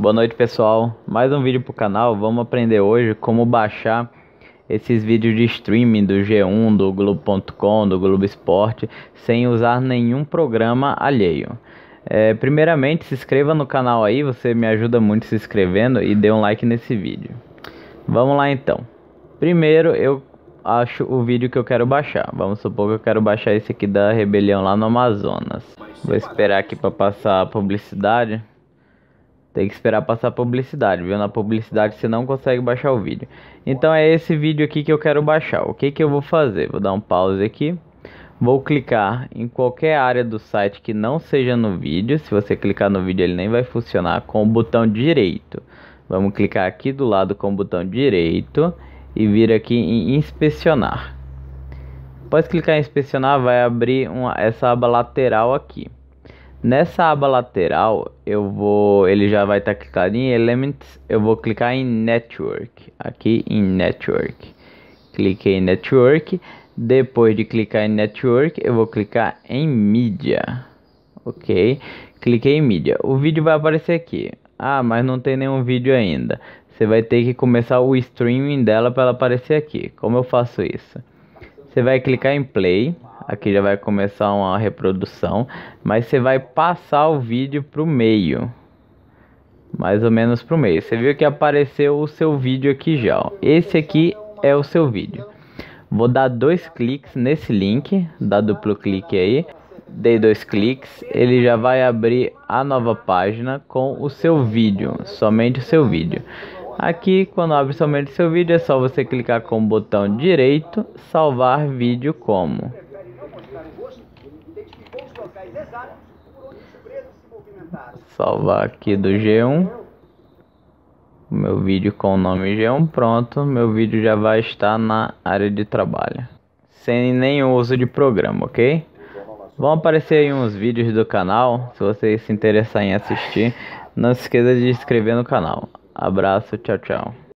Boa noite pessoal, mais um vídeo pro canal, vamos aprender hoje como baixar esses vídeos de streaming do G1, do Globo.com, do Globo Esporte, sem usar nenhum programa alheio. É, primeiramente, se inscreva no canal aí, você me ajuda muito se inscrevendo e dê um like nesse vídeo. Vamos lá então. Primeiro eu acho o vídeo que eu quero baixar. Vamos supor que eu quero baixar esse aqui da rebelião lá no Amazonas. Vou esperar aqui para passar a publicidade. Tem que esperar passar publicidade, viu? Na publicidade você não consegue baixar o vídeo. Então é esse vídeo aqui que eu quero baixar. O que, que eu vou fazer? Vou dar um pause aqui. Vou clicar em qualquer área do site que não seja no vídeo. Se você clicar no vídeo ele nem vai funcionar com o botão direito. Vamos clicar aqui do lado com o botão direito e vir aqui em inspecionar. Após clicar em inspecionar vai abrir uma, essa aba lateral aqui. Nessa aba lateral, eu vou, ele já vai estar tá clicado em Elements, eu vou clicar em Network, aqui em Network. Cliquei em Network, depois de clicar em Network, eu vou clicar em Mídia, ok? Cliquei em Mídia, o vídeo vai aparecer aqui. Ah, mas não tem nenhum vídeo ainda. Você vai ter que começar o streaming dela para ela aparecer aqui. Como eu faço isso? Você vai clicar em Play aqui já vai começar uma reprodução, mas você vai passar o vídeo pro meio. Mais ou menos pro meio. Você viu que apareceu o seu vídeo aqui já, ó. Esse aqui é o seu vídeo. Vou dar dois cliques nesse link, dá duplo clique aí. Dei dois cliques, ele já vai abrir a nova página com o seu vídeo, somente o seu vídeo. Aqui, quando abre somente o seu vídeo, é só você clicar com o botão direito, salvar vídeo como. Identificou os locais exatos por onde os presos se movimentaram. Salvar aqui do G1. Meu vídeo com o nome G1 pronto, meu vídeo já vai estar na área de trabalho, sem nenhum uso de programa, ok? Vão aparecer aí uns vídeos do canal, se vocês se interessarem em assistir, não se esqueça de se inscrever no canal. Abraço, tchau, tchau.